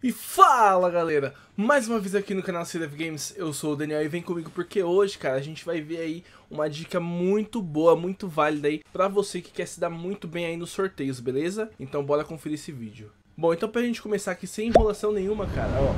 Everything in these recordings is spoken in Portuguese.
E fala galera, mais uma vez aqui no canal CDF Games, eu sou o Daniel e vem comigo porque hoje, cara, a gente vai ver aí uma dica muito boa, muito válida aí pra você que quer se dar muito bem aí nos sorteios, beleza? Então bora conferir esse vídeo. Bom, então pra gente começar aqui sem enrolação nenhuma, cara, ó,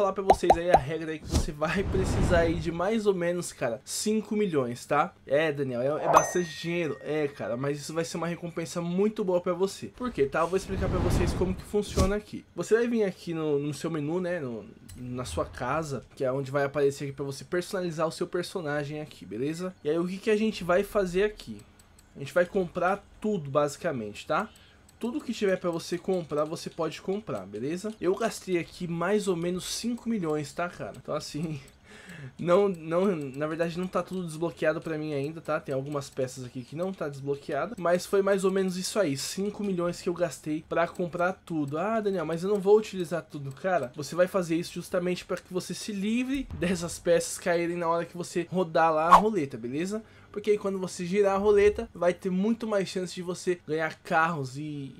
falar pra vocês aí a regra aí que você vai precisar aí de mais ou menos, cara, 5 milhões, tá? É, Daniel, é, é, bastante dinheiro, é, cara, mas isso vai ser uma recompensa muito boa pra você. Por quê, tá? Eu vou explicar pra vocês como que funciona aqui. Você vai vir aqui no, no seu menu, né, no, na sua casa, que é onde vai aparecer aqui pra você personalizar o seu personagem aqui, beleza? E aí o que, que a gente vai fazer aqui? A gente vai comprar tudo, basicamente, tá? Tá? tudo que tiver para você comprar, você pode comprar, beleza? Eu gastei aqui mais ou menos 5 milhões, tá, cara? Então assim, não, não, na verdade não tá tudo desbloqueado para mim ainda, tá? Tem algumas peças aqui que não tá desbloqueada, mas foi mais ou menos isso aí, 5 milhões que eu gastei para comprar tudo. Ah, Daniel, mas eu não vou utilizar tudo, cara. Você vai fazer isso justamente para que você se livre dessas peças caírem na hora que você rodar lá a roleta, beleza? porque aí quando você girar a roleta, vai ter muito mais chance de você ganhar carros e,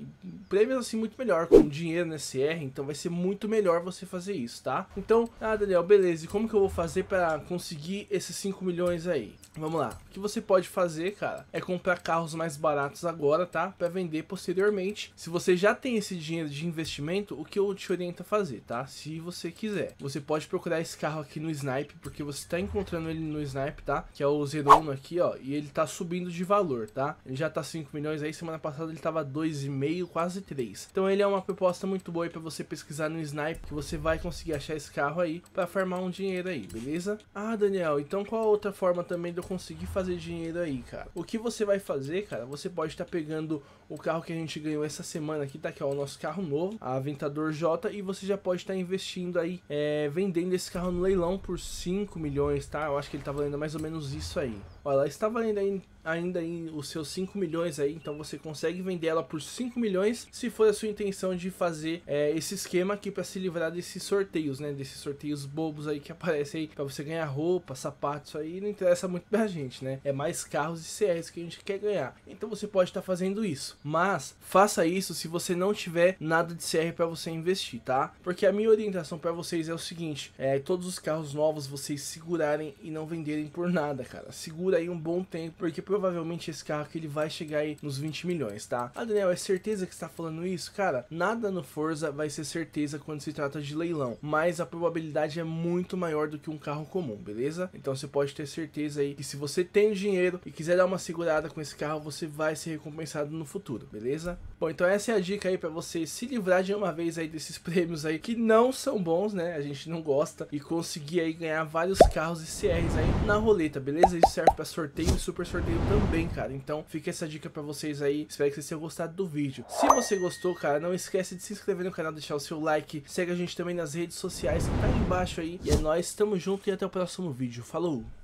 prêmios assim muito melhor, com dinheiro no SR, então vai ser muito melhor você fazer isso, tá? Então, ah, Daniel, beleza, e como que eu vou fazer para conseguir esses 5 milhões aí? Vamos lá, o que você pode fazer, cara, é comprar carros mais baratos agora, tá? Para vender posteriormente. Se você já tem esse dinheiro de investimento, o que eu te oriento a fazer, tá? Se você quiser, você pode procurar esse carro aqui no Snipe, porque você tá encontrando ele no Snipe, tá? Que é o Zerono aqui, ó, e ele tá subindo de valor, tá? Ele já tá 5 milhões aí, semana passada ele tava 2,5, quase 3. Então ele é uma proposta muito boa para você pesquisar no Snipe, que você vai conseguir achar esse carro aí para farmar um dinheiro aí, beleza? Ah, Daniel, então qual a outra forma também de eu conseguir fazer dinheiro aí, cara? O que você vai fazer, cara? Você pode estar tá pegando o carro que a gente ganhou essa semana aqui, tá Que é o nosso carro novo, a Aventador J, e você já pode estar tá investindo aí, é, vendendo esse carro no leilão por 5 milhões, tá? Eu acho que ele tá valendo mais ou menos isso aí. Olha, ela está valendo aí ainda em os seus 5 milhões aí, então você consegue vender ela por 5 milhões se for a sua intenção de fazer é, esse esquema aqui para se livrar desses sorteios, né? Desses sorteios bobos aí que aparecem aí para você ganhar roupa, sapatos aí, não interessa muito pra gente, né? É mais carros e CRs que a gente quer ganhar. Então você pode estar tá fazendo isso, mas faça isso se você não tiver nada de CR para você investir, tá? Porque a minha orientação para vocês é o seguinte: é todos os carros novos vocês segurarem e não venderem por nada, cara. Segura aí um bom tempo, porque provavelmente esse carro que ele vai chegar aí nos 20 milhões, tá? Ah, Daniel, é certeza que está falando isso? Cara, nada no Forza vai ser certeza quando se trata de leilão, mas a probabilidade é muito maior do que um carro comum, beleza? Então você pode ter certeza aí que se você tem o dinheiro e quiser dar uma segurada com esse carro, você vai ser recompensado no futuro, beleza? Bom, então essa é a dica aí para você se livrar de uma vez aí desses prêmios aí que não são bons, né? A gente não gosta e conseguir aí ganhar vários carros e CRs aí na roleta, beleza? Isso serve para sorteio, super sorteio também, cara. Então fica essa dica pra vocês aí. Espero que vocês tenham gostado do vídeo. Se você gostou, cara, não esquece de se inscrever no canal, deixar o seu like. Segue a gente também nas redes sociais que tá aí embaixo aí. E é nóis, tamo junto e até o próximo vídeo. Falou!